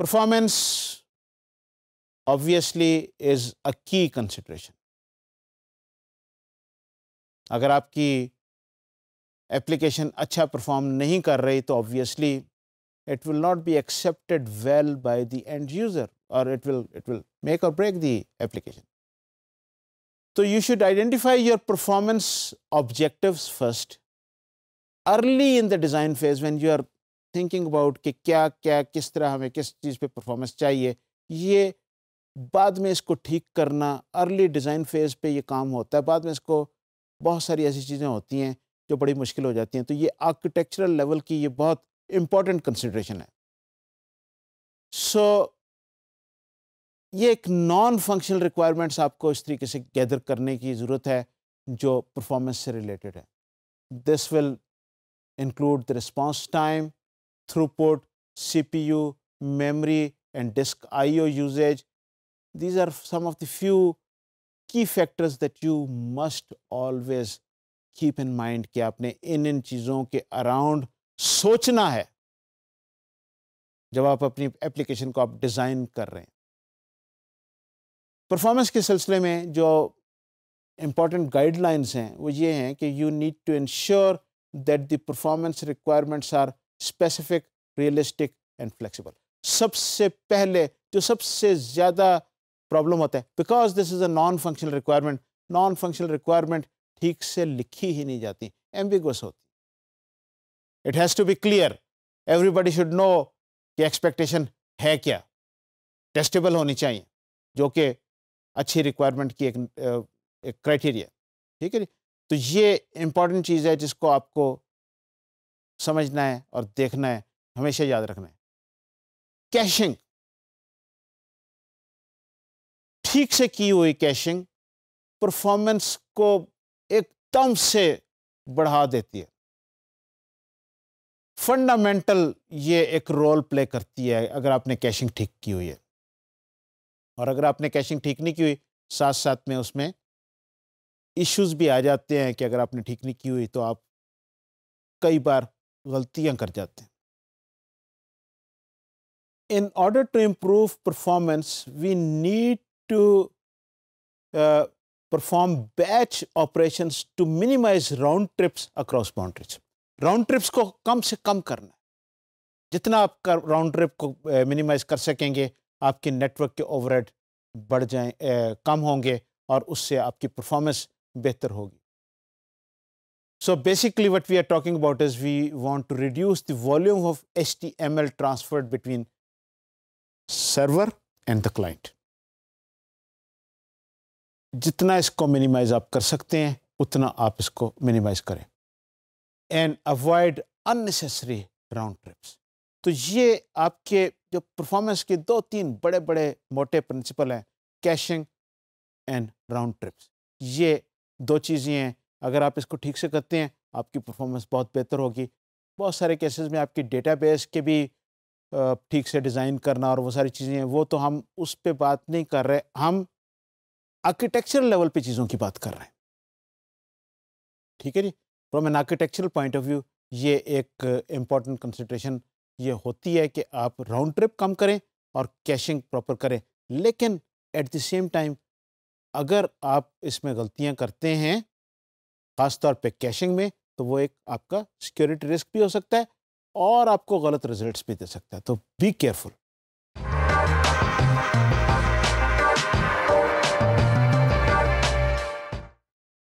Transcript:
Performance obviously is a key consideration. अगर आपकी application अच्छा परफॉर्म नहीं कर रही it will not be accepted well by the end user or it will it will make or break the application so you should identify your performance objectives first early in the design phase when you are thinking about कि क्या क्या किस तरह हमें किस चीज़ पे performance चाहिए ये बाद में इसको ठीक करना अर्ली डिज़ाइन फेज़ पे ये काम होता है बाद में इसको बहुत सारी ऐसी चीज़ें होती हैं जो बड़ी मुश्किल हो जाती हैं तो ये आर्किटेक्चरल लेवल की ये बहुत इम्पॉर्टेंट कंसिड्रेशन है सो so, ये एक नॉन फंक्शनल रिक्वायरमेंट्स आपको इस तरीके से गैदर करने की ज़रूरत है जो परफॉर्मेंस से रिलेटेड है this will include the response time throughput, CPU, memory and disk I/O usage. These are some of the few key factors that you must always keep in mind कि आपने इन इन चीज़ों के around सोचना है जब आप अपनी एप्लीकेशन को आप डिज़ाइन कर रहे हैं परफॉर्मेंस के सिलसिले में जो इम्पॉर्टेंट गाइडलाइंस हैं वो ये हैं कि you need to ensure that the performance requirements are specific realistic and flexible सबसे पहले जो सबसे ज़्यादा प्रॉब्लम होता है because this is a non functional requirement non functional requirement ठीक से लिखी ही नहीं जाती एम्बिगस होती it has to be clear everybody should know कि एक्सपेक्टेशन है क्या टेस्टेबल होनी चाहिए जो कि अच्छी रिक्वायरमेंट की एक एक क्राइटेरिया ठीक है जी तो ये इंपॉर्टेंट चीज़ है जिसको आपको समझना है और देखना है हमेशा याद रखना है कैशिंग ठीक से की हुई कैशिंग परफॉर्मेंस को एकदम से बढ़ा देती है फंडामेंटल ये एक रोल प्ले करती है अगर आपने कैशिंग ठीक की हुई है और अगर आपने कैशिंग ठीक नहीं की हुई साथ साथ में उसमें इश्यूज भी आ जाते हैं कि अगर आपने ठीक नहीं की हुई तो आप कई बार गलतियां कर जाते हैं in order to improve performance we need to perform batch operations to minimise round trips across boundaries round trips को कम से कम करना है जितना आप कर राउंड ट्रिप को मिनिमाइज uh, कर सकेंगे आपके नेटवर्क के ओवरहेड बढ़ जाए uh, कम होंगे और उससे आपकी परफॉर्मेंस बेहतर होगी So basically what we are talking about is we want to reduce the volume of HTML transferred between server and the client. जितना इसको मिनिमाइज आप कर सकते हैं उतना आप इसको मिनिमाइज करें and avoid unnecessary round trips तो ये आपके जो परफॉर्मेंस के दो तीन बड़े बड़े मोटे प्रिंसिपल हैं कैशिंग एंड राउंड ट्रिप्स ये दो चीज़ें हैं अगर आप इसको ठीक से करते हैं आपकी परफॉर्मेंस बहुत बेहतर होगी बहुत सारे केसेस में आपकी डेटाबेस के भी ठीक से डिज़ाइन करना और वो सारी चीज़ें हैं वो तो हम उस पर बात नहीं कर रहे हम आर्किटेक्चरल लेवल पे चीज़ों की बात कर रहे हैं ठीक है जी from an architectural point of view ये एक इम्पॉर्टेंट कंसिड्रेशन ये होती है कि आप राउंड ट्रिप कम करें और कैशिंग प्रॉपर करें लेकिन एट द सेम टाइम अगर आप इसमें गलतियां करते हैं ख़ासतौर पर कैशिंग में तो वो एक आपका सिक्योरिटी रिस्क भी हो सकता है और आपको गलत रिजल्ट्स भी दे सकता है तो बी केयरफुल